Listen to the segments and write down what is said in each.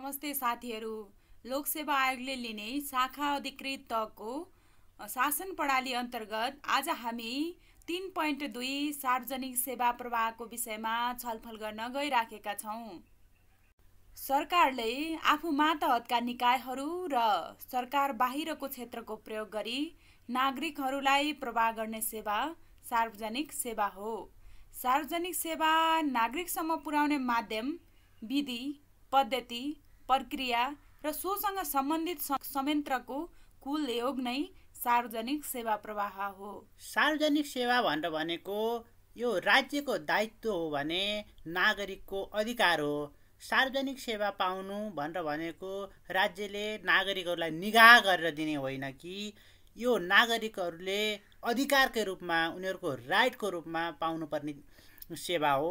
नमस्ते साथीहरू लोकसेवा आयोगले लिने शाखा अधिकृत तहको शासन प्रणाली अन्तर्गत आज हामी तिन पोइन्ट दुई सार्वजनिक सेवा प्रवाहको विषयमा छलफल गर्न गइराखेका छौँ सरकारले आफू मातहतका निकायहरू र सरकार बाहिरको क्षेत्रको प्रयोग गरी नागरिकहरूलाई प्रवाह गर्ने सेवा सार्वजनिक सेवा हो सार्वजनिक सेवा नागरिकसम्म पुर्याउने माध्यम विधि पद्धति प्रक्रिया र सोसँग सम्बन्धित संयन्त्रको कुल योग नै सार्वजनिक सेवा प्रवाह हो सार्वजनिक सेवा भनेर भनेको यो राज्यको दायित्व हो भने नागरिकको अधिकार हो सार्वजनिक सेवा पाउनु भनेर भनेको राज्यले नागरिकहरूलाई निगाह गरेर दिने होइन कि यो नागरिकहरूले अधिकारकै रूपमा उनीहरूको राइटको रूपमा पाउनुपर्ने सेवा हो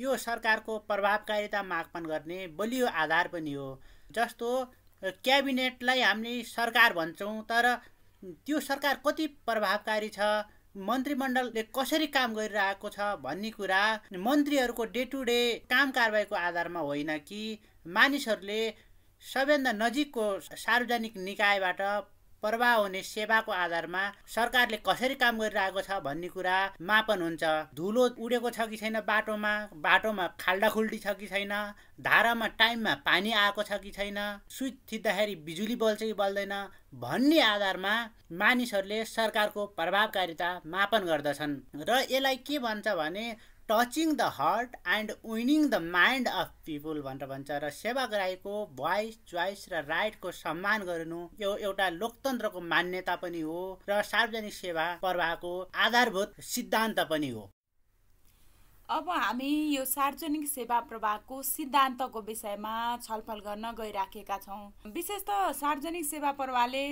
यो सरकारको प्रभावकारिता मापन गर्ने बलियो आधार पनि हो जस्तो क्याबिनेटलाई हामीले सरकार भन्छौँ तर त्यो सरकार कति प्रभावकारी छ मन्त्रीमण्डलले कसरी काम गरिरहेको छ भन्ने कुरा मन्त्रीहरूको डे टु डे काम कारवाहीको आधारमा होइन कि मानिसहरूले सबैभन्दा नजिकको सार्वजनिक निकायबाट प्रभाव हुने सेवाको आधारमा सरकारले कसरी काम गरिरहेको छ भन्ने कुरा मापन हुन्छ धुलो उडेको छ कि छैन बाटोमा बाटोमा खाल्डाखुल्डी छ कि छैन धारामा टाइममा पानी आएको छ कि छैन स्विच थिच्दाखेरि बिजुली बल्छ कि बल्दैन भन्ने आधारमा मानिसहरूले सरकारको प्रभावकारिता मापन गर्दछन् र यसलाई के भन्छ भने touching the heart and winning the mind of people भनेर भन्छ र सेवा गराएको भोइस चोइस र राइटको सम्मान गर्नु यो एउटा लोकतन्त्रको मान्यता पनि हो र सार्वजनिक सेवा प्रवाहको आधारभूत सिद्धान्त पनि हो अब हामी यो सार्वजनिक सेवा प्रवाहको सिद्धान्तको विषयमा छलफल गर्न गइराखेका छौँ विशेष त सार्वजनिक सेवा प्रवाहले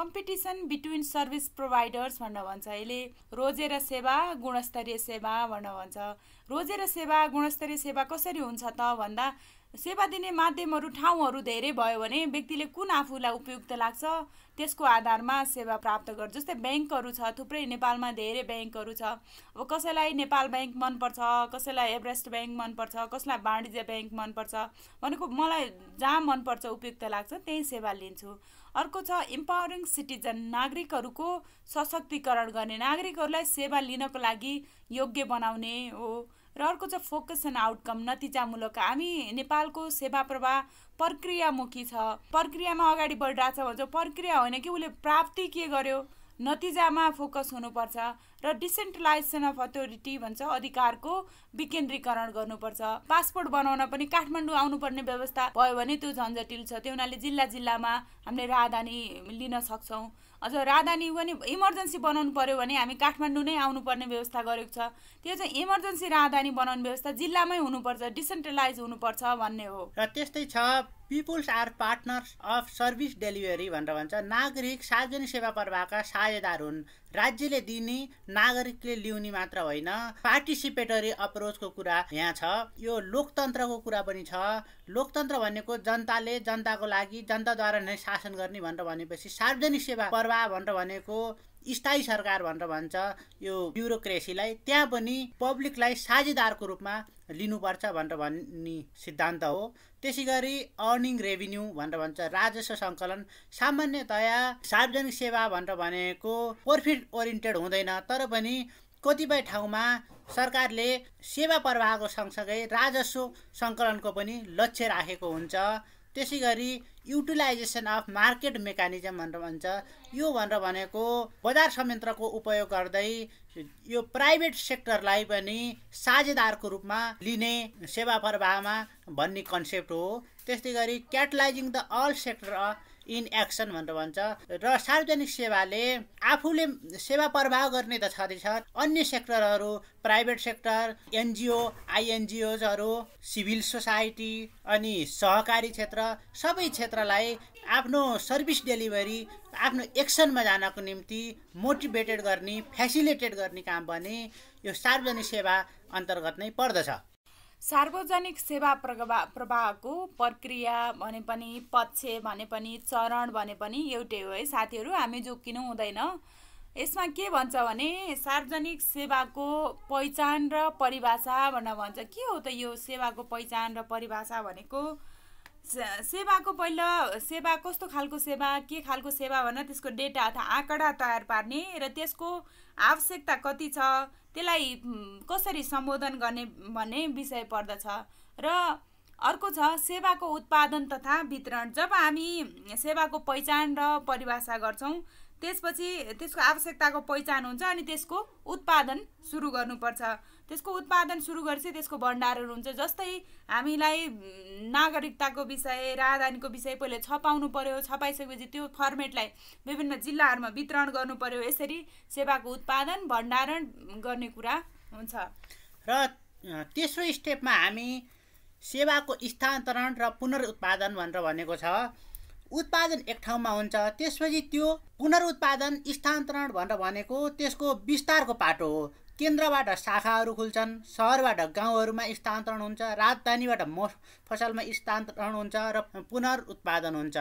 कम्पिटिसन बिट्विन सर्भिस प्रोभाइडर्स भन्न भन्छ यसले रोजेर सेवा गुणस्तरीय सेवा भन्न भन्छ रोजेर सेवा गुणस्तरीय सेवा कसरी हुन्छ त भन्दा सेवा दिने माध्यमहरू ठाउँहरू धेरै भयो भने व्यक्तिले कुन आफूलाई उपयुक्त लाग्छ त्यसको आधारमा सेवा प्राप्त गर्छ जस्तै ब्याङ्कहरू छ थुप्रै नेपालमा धेरै ब्याङ्कहरू छ अब कसैलाई नेपाल ब्याङ्क मनपर्छ कसैलाई एभरेस्ट ब्याङ्क मनपर्छ कसैलाई वाणिज्य ब्याङ्क मनपर्छ भनेको मलाई जहाँ मनपर्छ उपयुक्त लाग्छ त्यहीँ सेवा लिन्छु अर्को छ इम्पावरिङ सिटिजन नागरिकहरूको सशक्तिकरण गर्ने नागरिकहरूलाई सेवा लिनको लागि योग्य बनाउने हो र अर्को चाहिँ फोकस एन्ड आउटकम नतिजामूलक हामी नेपालको सेवा प्रवाह प्रक्रियामुखी छ प्रक्रियामा अगाडि बढिरहेछ भन्छ प्रक्रिया होइन कि उसले प्राप्ति के गर्यो नतिजामा फोकस हुनुपर्छ र डिसेन्ट्रलाइजेसन अफ अथोरिटी भन्छ अधिकारको विकेन्द्रीकरण गर्नुपर्छ पासपोर्ट बनाउन पनि काठमाडौँ आउनुपर्ने व्यवस्था भयो भने त्यो झन्झटिल छ त्यो हुनाले जिल्ला जिल्लामा हामीले राहदानी लिन सक्छौँ अझ राजधानी पनि इमर्जेन्सी बनाउनु पऱ्यो भने हामी काठमाडौँ नै आउनुपर्ने व्यवस्था गरेको छ त्यो चाहिँ इमर्जेन्सी राजधानी बनाउने व्यवस्था जिल्लामै हुनुपर्छ डिसेन्ट्रलाइज हुनुपर्छ भन्ने हो र त्यस्तै छ peoples are partners of service delivery भनेर भन्छ नागरिक सार्वजनिक सेवा प्रवाहका साझेदार हुन् राज्यले दिने नागरिकले ल्याउने मात्र होइन पार्टिसिपेटरी अप्रोचको कुरा यहाँ छ यो लोकतन्त्रको कुरा पनि छ लोकतन्त्र भनेको जनताले जनताको लागि जनताद्वारा नै शासन गर्ने भनेर भनेपछि सार्वजनिक सेवा प्रवाह भनेर भनेको स्थायी सरकार भनेर भन्छ यो ब्युरोक्रेसीलाई त्यहाँ पनि पब्लिकलाई साझेदारको रूपमा लिनुपर्छ भनेर भन्ने सिद्धान्त हो त्यसै गरी अर्निङ रेभिन्यू भनेर भन्छ राजस्व सङ्कलन सामान्यतया सार्वजनिक सेवा भनेर भनेको प्रफिट ओरिएन्टेड हुँदैन तर पनि कतिपय ठाउँमा सरकारले सेवा प्रवाहको सँगसँगै राजस्व सङ्कलनको पनि लक्ष्य राखेको हुन्छ त्यसै गरी युटिलाइजेसन अफ मार्केट मेकानिजम भनेर भन्छ यो भनेर भनेको बजार संयन्त्रको उपयोग गर्दै यो प्राइभेट सेक्टरलाई पनि साझेदारको रूपमा लिने सेवा प्रवाहमा भन्ने कन्सेप्ट हो त्यस्तै गरी catalysing the all sector in action भनेर भन्छ र सार्वजनिक सेवाले आफूले सेवा प्रवाह गर्ने त छँदैछ अन्य सेक्टरहरू प्राइभेट सेक्टर एनजिओ आइएनजिओजहरू सिभिल सोसाइटी अनि सहकारी क्षेत्र सबै क्षेत्रलाई आफ्नो सर्भिस डेलिभरी आफ्नो एक्सनमा जानको निम्ति मोटिभेटेड गर्ने फेसिलिटेट गर्ने काम पनि यो सार्वजनिक सेवा अन्तर्गत नै पर्दछ सार्वजनिक सेवा प्रवा प्रवाहको प्रक्रिया भने पनि पक्ष भने पनि चरण भने पनि एउटै हो है साथीहरू हामी जोकिनु हुँदैन यसमा के भन्छ भने सार्वजनिक सेवाको पहिचान र परिभाषा भनेर भन्छ के हो त यो सेवाको पहिचान र परिभाषा भनेको सेवाको पहिलो सेवा कस्तो खालको सेवा के खालको सेवा भनेर त्यसको डेटा अथवा आँकडा तयार पार्ने र त्यसको आवश्यकता कति छ त्यसलाई कसरी सम्बोधन गर्ने भन्ने विषय पर्दछ र अर्को छ सेवाको उत्पादन तथा वितरण जब हामी सेवाको पहिचान र परिभाषा गर्छौँ त्यसपछि त्यसको आवश्यकताको पहिचान हुन्छ अनि त्यसको उत्पादन सुरु गर्नुपर्छ त्यसको उत्पादन सुरु गरेपछि त्यसको भण्डारण हुन्छ जस्तै हामीलाई नागरिकताको विषय राजधानीको विषय पहिले छपाउनु पर्यो छपाइसकेपछि त्यो फर्मेटलाई विभिन्न जिल्लाहरूमा वितरण गर्नु पर्यो यसरी सेवाको उत्पादन भण्डारण गर्ने कुरा हुन्छ र तेस्रो स्टेपमा हामी सेवाको स्थानान्तरण र पुनरुत्पादन भनेर भनेको छ उत्पादन एक ठाउँमा हुन्छ त्यसपछि त्यो पुनरुत्पादन स्थानान्तरण भनेर भनेको त्यसको विस्तारको पाटो हो केन्द्रबाट शाखाहरू खुल्छन् सहरबाट गाउँहरूमा स्थानान्तरण हुन्छ राजधानीबाट म फसलमा स्थानान्तरण हुन्छ र पुनरुत्पादन हुन्छ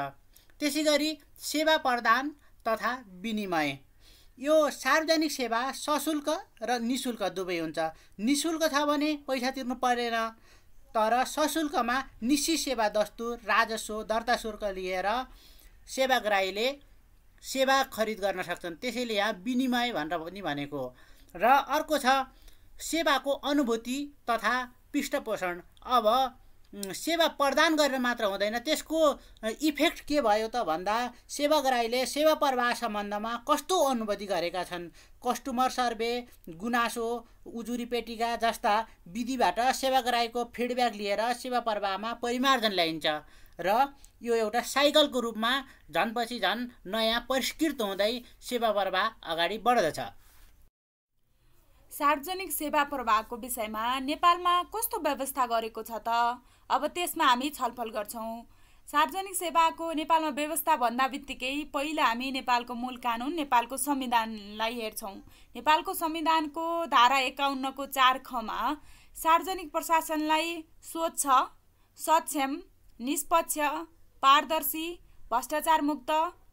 त्यसै गरी सेवा प्रदान तथा विनिमय यो सार्वजनिक सेवा सशुल्क र निशुल्क दुवै हुन्छ नि शुल्क छ भने पैसा तिर्नु परेन तर सशुल्कमा निश्चित सेवा दस्तुर राजस्व दर्ता शुल्क लिएर सेवाग्राहीले सेवा खरिद गर्न सक्छन् त्यसैले यहाँ विनिमय भनेर पनि भनेको र अर्को छ सेवाको अनुभूति तथा पृष्ठपोषण अब सेवा प्रदान गरेर मात्र हुँदैन त्यसको इफेक्ट के भयो त भन्दा सेवाग्राहीले सेवा प्रवाह सम्बन्धमा कस्तो अनुभूति गरेका छन् कस्टमर सर्वे गुनासो उजुरी पेटिका जस्ता विधिबाट सेवाग्राहीको फिडब्याक लिएर सेवा प्रवाहमा परिमार्जन ल्याइन्छ र यो एउटा साइकलको रूपमा झन्पछि झन् नयाँ परिष्कृत हुँदै सेवा प्रवाह अगाडि बढ्दछ सार्वजनिक सेवा प्रवाहको विषयमा नेपालमा कस्तो व्यवस्था गरेको छ त अब त्यसमा हामी छलफल गर्छौँ सार्वजनिक सेवाको नेपालमा व्यवस्था भन्दा बित्तिकै पहिला हामी नेपालको मूल कानुन नेपालको संविधानलाई हेर्छौँ नेपालको संविधानको धारा एकाउन्नको चार खमा सार्वजनिक प्रशासनलाई स्वच्छ सक्षम निष्पक्ष पारदर्शी भ्रष्टाचारमुक्त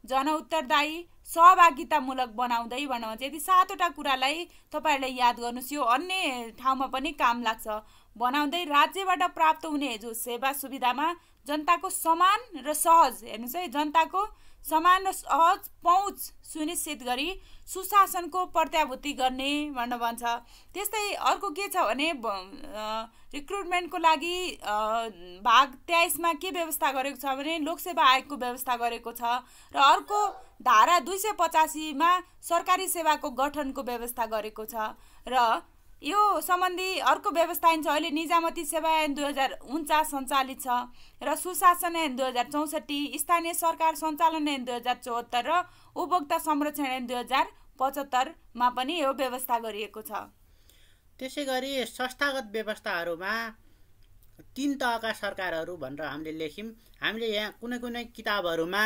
जनउत्तरदायी सहभागितामूलक बनाउँदै भनौँ यदि सातवटा कुरालाई तपाईँहरूले याद गर्नुहोस् यो अन्य ठाउँमा पनि काम लाग्छ बनाउँदै राज्यबाट प्राप्त हुने जो सेवा सुविधामा जनताको समान र सहज हेर्नुहोस् है जनताको समान र सहज पहुँच सुनिश्चित गरी सुशासनको प्रत्याभूति गर्ने भनेर भन्छ त्यस्तै अर्को के छ भने रिक्रुटमेन्टको लागि भाग तेइसमा के व्यवस्था गरेको छ भने लोकसेवा आयोगको व्यवस्था गरेको छ र अर्को धारा दुई सय पचासीमा सरकारी सेवाको गठनको व्यवस्था गरेको छ र यो सम्बन्धी अर्को व्यवस्था आइन्छ अहिले निजामती सेवा ऐन दुई हजार उन्चास सञ्चालित छ र सुशासन ऐन दुई हजार चौसठी स्थानीय सरकार सञ्चालन ऐन दुई हजार चौहत्तर र उपभोक्ता संरक्षण ऐन दुई हजार पचहत्तरमा पनि यो व्यवस्था गरिएको छ त्यसै गरी संस्थागत व्यवस्थाहरूमा तिन तहका सरकारहरू भनेर हामीले लेख्यौँ हामीले यहाँ कुनै कुनै किताबहरूमा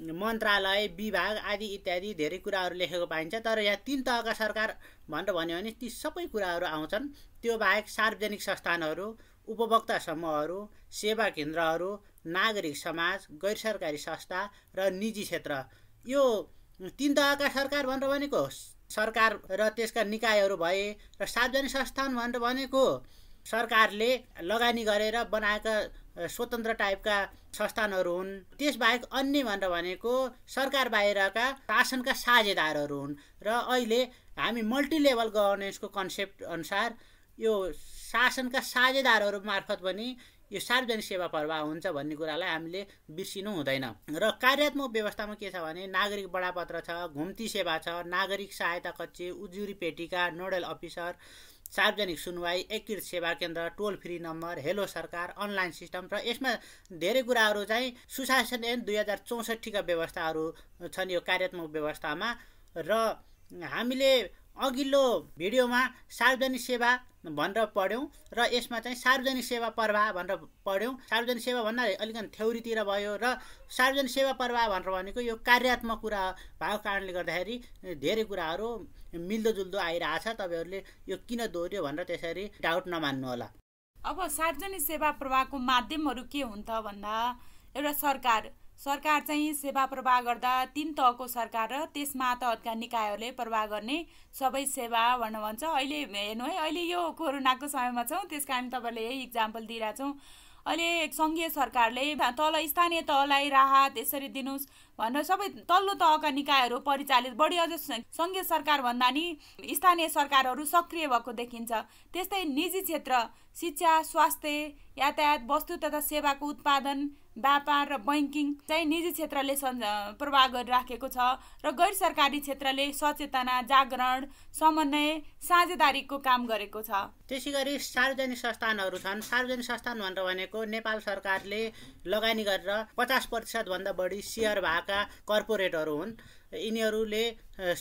मन्त्रालय विभाग आदि इत्यादि धेरै कुराहरू लेखेको पाइन्छ तर यहाँ तिन तहका सरकार भनेर भन्यो भने ती सबै कुराहरू आउँछन् त्यो बाहेक सार्वजनिक संस्थानहरू उपभोक्ता समूहहरू सेवा केन्द्रहरू नागरिक समाज गैर सरकारी संस्था र निजी क्षेत्र यो तिन तहका सरकार भनेर भनेको सरकार र त्यसका निकायहरू भए र सार्वजनिक संस्थान भनेर भनेको सरकारले लगानी गरेर बनाएका स्वतन्त्र टाइपका संस्थानहरू हुन् त्यसबाहेक अन्य भनेर भनेको सरकार बाहिरका शासनका साझेदारहरू हुन् र अहिले हामी मल्टिलेभल गभर्नेन्सको कन्सेप्ट अनुसार यो शासनका साझेदारहरू मार्फत पनि यो सार्वजनिक सेवा प्रवाह हुन्छ भन्ने कुरालाई हामीले बिर्सिनु हुँदैन र कार्यात्मक व्यवस्थामा के छ भने नागरिक बडापत्र छ घुम्ती सेवा छ नागरिक सहायता कक्ष उजुरी पेटीका नोडल अफिसर सार्वजनिक सुनवाई एकीकृत सेवा केन्द्र टोल फ्री नम्बर हेलो सरकार अनलाइन सिस्टम र यसमा धेरै कुराहरू चाहिँ सुशासन ऐन दुई हजार चौसठीका व्यवस्थाहरू छन् यो कार्यात्मक व्यवस्थामा र हामीले अघिल्लो भिडियोमा सार्वजनिक सेवा भनेर पढ्यौँ र यसमा चाहिँ सार्वजनिक सेवा प्रवाह भनेर पढ्यौँ सार्वजनिक सेवा भन्दा अलिकति थ्योरीतिर भयो र सार्वजनिक सेवा प्रवाह भनेर भनेको यो कार्यात्मक कुरा भएको कारणले गर्दाखेरि धेरै कुराहरू मिल्दोजुल्दो आइरहेको छ तपाईँहरूले यो किन दोहोऱ्यो भनेर त्यसरी डाउट नमान्नु होला अब सार्वजनिक सेवा प्रवाहको माध्यमहरू के हुन्छ भन्दा एउटा सरकार सरकार चाहिँ सेवा प्रवाह गर्दा तिन तहको सरकार र त्यसमा तहका निकायहरूले प्रवाह गर्ने सबै सेवा भन्नु भन्छ अहिले हेर्नु है अहिले यो कोरोनाको समयमा छौँ त्यस कारण तपाईँहरूले यही इक्जाम्पल दिइरहेछौँ अहिले सङ्घीय सरकारले तल स्थानीय तहलाई राहत यसरी दिनुहोस् भनेर सबै तल्लो तहका निकायहरू परिचालित बढी अझ सङ्घीय सरकारभन्दा नि स्थानीय सरकारहरू सक्रिय भएको देखिन्छ त्यस्तै निजी क्षेत्र शिक्षा स्वास्थ्य यातायात वस्तु तथा सेवाको उत्पादन व्यापार र बैङ्किङ चाहिँ निजी क्षेत्रले प्रभाव गरिराखेको छ र गैर सरकारी क्षेत्रले सचेतना जागरण समन्वय साझेदारीको काम गरेको छ त्यसै गरी सार्वजनिक संस्थानहरू छन् सार्वजनिक संस्थान भनेर भनेको नेपाल सरकारले लगानी गरेर पचास प्रतिशतभन्दा बढी सेयर भएका कर्पोरेटहरू हुन् यिनीहरूले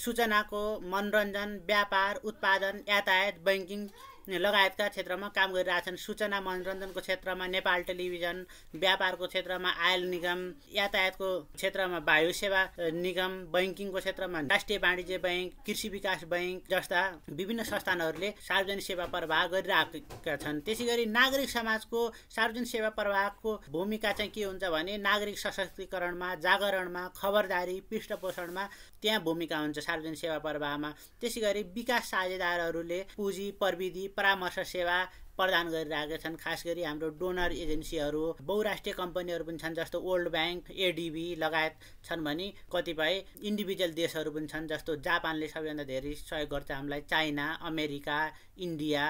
सूचनाको मनोरञ्जन व्यापार उत्पादन यातायात बैङ्किङ लगायतका क्षेत्रमा काम गरिरहेका छन् सूचना मनोरञ्जनको क्षेत्रमा नेपाल टेलिभिजन व्यापारको क्षेत्रमा आयल निगम यातायातको क्षेत्रमा वायु सेवा निगम बैङ्किङको क्षेत्रमा राष्ट्रिय वाणिज्य बैङ्क कृषि विकास बैङ्क जस्ता विभिन्न संस्थानहरूले सार्वजनिक सेवा प्रवाह गरिरहेका छन् त्यसै गरी नागरिक समाजको सार्वजनिक सेवा प्रवाहको भूमिका चाहिँ के हुन्छ भने नागरिक सशक्तिकरणमा जागरणमा खबरदारी पृष्ठपोषणमा त्यहाँ भूमिका हुन्छ सार्वजनिक सेवा प्रवाहमा त्यसै गरी विकास साझेदारहरूले पुँजी प्रविधि परामर्श सेवा प्रदान गरिरहेका छन् खास गरी हाम्रो डोनर एजेन्सीहरू बहुराष्ट्रिय कम्पनीहरू पनि छन् जस्तो वर्ल्ड ब्याङ्क एडिबी लगायत छन् भने कतिपय इन्डिभिजुअल देशहरू पनि छन् जस्तो जापानले सबैभन्दा धेरै सहयोग गर्छ हामीलाई चाइना अमेरिका इन्डिया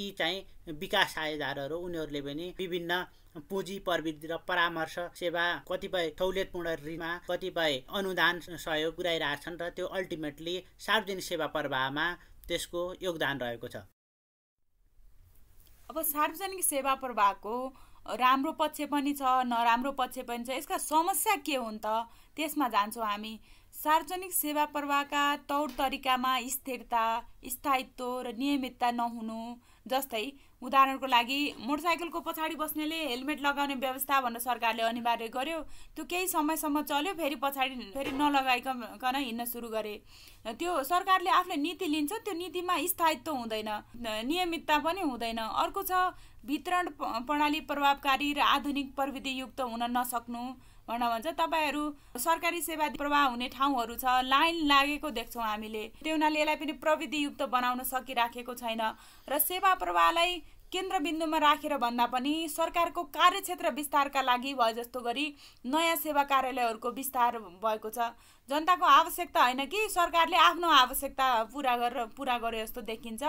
यी चाहिँ विकास साझेदारहरू उनीहरूले पनि विभिन्न पुँजी प्रविधि र परामर्श सेवा कतिपय सहुलियतपूर्ण ऋणमा कतिपय अनुदान सहयोग पुऱ्याइरहेका छन् र त्यो अल्टिमेटली सार्वजनिक सेवा प्रवाहमा त्यसको योगदान रहेको छ अब सार्वजनिक सेवा प्रवाहको राम्रो पक्ष पनि छ नराम्रो पक्ष पनि छ यसका समस्या के हुन् त त्यसमा जान्छौँ हामी सार्वजनिक सेवा प्रवाहका तौर तरिकामा स्थिरता स्थायित्व र नियमितता नहुनु जस्तै उदाहरणको लागि मोटरसाइकलको पछाडि बस्नेले हेलमेट लगाउने व्यवस्था भनेर सरकारले अनिवार्य गर्यो त्यो केही समयसम्म चल्यो फेरि पछाडि फेरि नलगाइकन हिँड्न सुरु गरे त्यो सरकारले आफूले नीति लिन्छ त्यो नीतिमा स्थायित्व हुँदैन नियमितता पनि हुँदैन अर्को छ वितरण प्रणाली प्रभावकारी र आधुनिक प्रविधि युक्त हुन नसक्नु भन्न भन्छ तपाईँहरू सरकारी सेवा प्रवाह हुने ठाउँहरू छ लाइन लागेको देख्छौँ हामीले त्यो हुनाले यसलाई पनि प्रविधियुक्त बनाउन सकिराखेको छैन र सेवा प्रवाहलाई केन्द्रबिन्दुमा राखेर भन्दा पनि सरकारको कार्यक्षेत्र विस्तारका लागि भए जस्तो गरी नयाँ सेवा कार्यालयहरूको विस्तार भएको छ जनताको आवश्यकता होइन कि सरकारले आफ्नो आवश्यकता पुरा गरेर पुरा गरे जस्तो देखिन्छ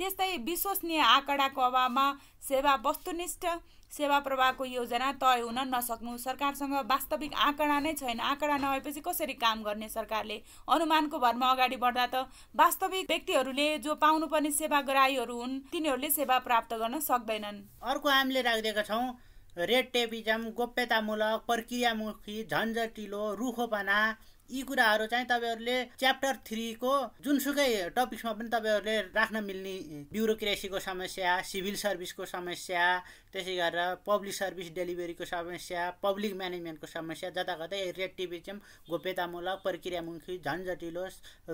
त्यस्तै विश्वसनीय आँकडाको अभावमा सेवा वस्तुनिष्ठ सेवा प्रवाहको योजना तय हुन नसक्नु सरकारसँग वास्तविक आँकडा नै छैन आँकडा नभएपछि कसरी काम गर्ने सरकारले अनुमानको भरमा अगाडि बढ्दा त वास्तविक व्यक्तिहरूले जो पाउनुपर्ने सेवाग्राहीहरू हुन् तिनीहरूले सेवा प्राप्त गर्न सक्दैनन् अर्को हामीले राखिदिएका छौँ रेड टेपिजम गोप्यतामूलक प्रक्रियामुखी झन्झटिलो रुखोपना यी कुराहरू चाहिँ तपाईँहरूले च्याप्टर थ्रीको जुनसुकै टपिक्समा पनि तपाईँहरूले राख्न मिल्ने ब्युरोक्रेसीको समस्या सिभिल सर्भिसको समस्या त्यसै गरेर पब्लिक सर्भिस डेलिभरीको समस्या पब्लिक म्यानेजमेन्टको समस्या जताकतै रेटिभिजम गोप्यतामूलक प्रक्रियामुखी झन्झटिलो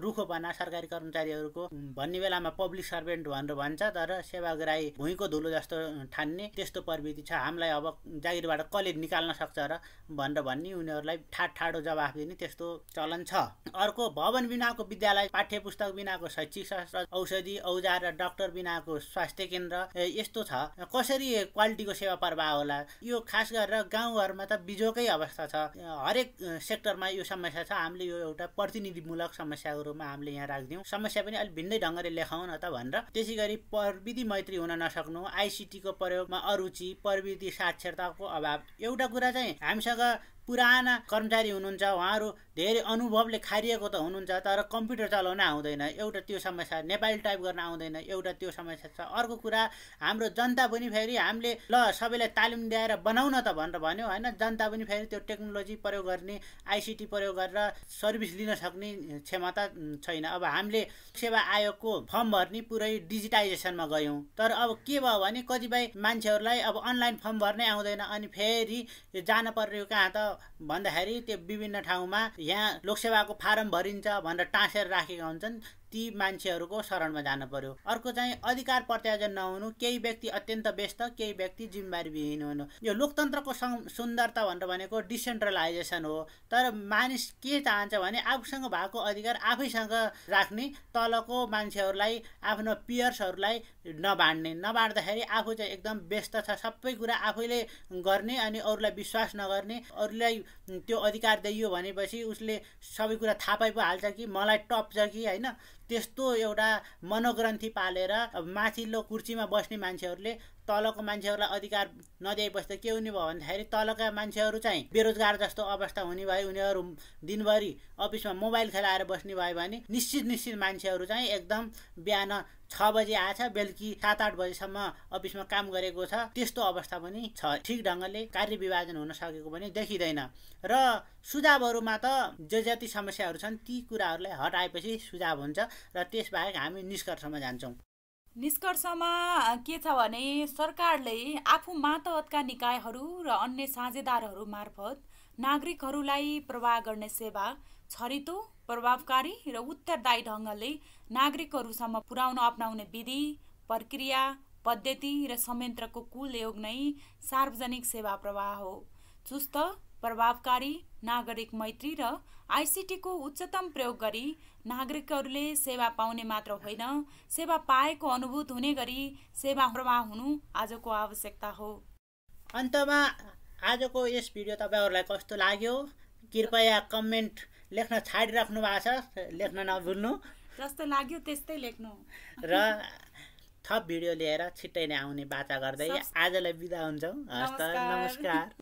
रुखोपना सरकारी कर्मचारीहरूको भन्ने बेलामा पब्लिक सर्भेन्ट भनेर भन्छ तर सेवाग्राही भुइँको धुलो जस्तो ठान्ने त्यस्तो प्रवृत्ति छ हामीलाई अब जागिरबाट कसले निकाल्न सक्छ र भनेर भन्ने उनीहरूलाई ठाट ठाडो जवाफ दिने त्यस्तो चलन छ अर्को भवन बिनाको विद्यालय पाठ्य पुस्तक बिनाको शैक्षिक शास्त्र औषधि औजार र डक्टर बिनाको स्वास्थ्य केन्द्र यस्तो छ कसरी क्वालिटी पार्टीको सेवा प्रवाह होला यो खास गरेर गाउँघरमा त बिजोकै अवस्था छ हरेक सेक्टरमा यो समस्या छ हामीले यो एउटा प्रतिनिधिमूलक समस्याको रूपमा हामीले यहाँ राखिदिउँ समस्या पनि अलिक भिन्दै ढङ्गले लेखाउँ न त भनेर त्यसै गरी प्रविधि मैत्री हुन नसक्नु आइसिटीको प्रयोगमा अरुचि प्रविधि साक्षरताको अभाव एउटा कुरा चाहिँ हामीसँग पुराना कर्मचारी हुनुहुन्छ उहाँहरू धेरै अनुभवले खारिएको त हुनुहुन्छ तर कम्प्युटर चलाउन आउँदैन एउटा त्यो समस्या नेपाली टाइप गर्न आउँदैन एउटा त्यो समस्या छ अर्को कुरा हाम्रो जनता पनि फेरि हामीले ल सबैलाई तालिम दिएर बनाउन त भनेर भन्यो होइन जनता पनि फेरि त्यो टेक्नोलोजी प्रयोग गर्ने आइसिटी प्रयोग गरेर सर्भिस लिन सक्ने क्षमता छैन अब हामीले सेवा आयोगको फर्म भर्ने पुरै डिजिटाइजेसनमा गयौँ तर अब के भयो भने कतिपय मान्छेहरूलाई अब अनलाइन फर्म भर्नै आउँदैन अनि फेरि जान पर्यो कहाँ त भन्दाखेरि त्यो विभिन्न ठाउँमा यहाँ लोकसेवाको फारम भरिन्छ भनेर टाँसेर राखेका हुन्छन् ती मान्छेहरूको शरणमा जानु पर्यो अर्को चाहिँ अधिकार प्रत्याजन नहुनु केही व्यक्ति अत्यन्त व्यस्त केही व्यक्ति जिम्मेवारी जिम्मेवारीविहीन हुनु यो लोकतन्त्रको सुन्दरता भनेर भनेको डिसेन्ट्रलाइजेसन हो तर मानिस के चाहन्छ भने आफूसँग भएको अधिकार आफैसँग राख्ने तलको मान्छेहरूलाई आफ्नो पियर्सहरूलाई नबाँड्ने नबाँड्दाखेरि आफू चाहिँ एकदम व्यस्त छ सबै कुरा आफैले गर्ने अनि अरूलाई विश्वास नगर्ने अरूलाई त्यो अधिकार दिइयो भनेपछि उसले सबै कुरा थाहा पाइ पो हाल्छ कि मलाई टप छ कि होइन त्यस्तो एउटा मनोग्रन्थी पालेर अब माथिल्लो कुर्चीमा बस्ने मान्छेहरूले तलको मान्छेहरूलाई अधिकार नदिएपछि त के हुने भयो भन्दाखेरि तलका मान्छेहरू चाहिँ बेरोजगार जस्तो अवस्था हुने भयो उनीहरू दिनभरि अफिसमा मोबाइल खेलाएर बस्ने भयो भने निश्चित निश्चित मान्छेहरू चाहिँ एकदम बिहान छ बजी आएछ बेलुकी सात आठ बजीसम्म अफिसमा काम गरेको छ त्यस्तो अवस्था पनि छ ठिक ढङ्गले कार्य विभाजन हुन सकेको पनि देखिँदैन र सुझावहरूमा त जे जति समस्याहरू छन् ती कुराहरूलाई हटाएपछि सुझाव हुन्छ र त्यसबाहेक हामी निष्कर्षमा जान्छौँ निष्कर्षमा के छ भने सरकारले आफू मातहतका निकायहरू र अन्य साझेदारहरू मार्फत नागरिकहरूलाई प्रवाह गर्ने सेवा छरितो प्रभावकारी र उत्तरदायी ढङ्गले नागरिकहरूसम्म पुर्याउन अप्नाउने विधि प्रक्रिया पद्धति र संयन्त्रको कुल योग नै सार्वजनिक सेवा प्रवाह हो चुस्त प्रभावकारी नागरिक मैत्री र आइसिटीको उच्चतम प्रयोग गरी नागरिकहरूले सेवा पाउने मात्र होइन सेवा पाएको अनुभूत हुने गरी सेवा प्रवाह हुनु आजको आवश्यकता हो अन्तमा आजको यस भिडियो तपाईँहरूलाई कस्तो लाग्यो कृपया कमेन्ट लेख्न छाडिराख्नु भएको छ लेख्न नभुल्नु जस्तो लाग्यो त्यस्तै लेख्नु र थप भिडियो लिएर छिट्टै नै आउने बाचा गर्दै आजलाई बिदा हुन्छौँ हस् नमस्कार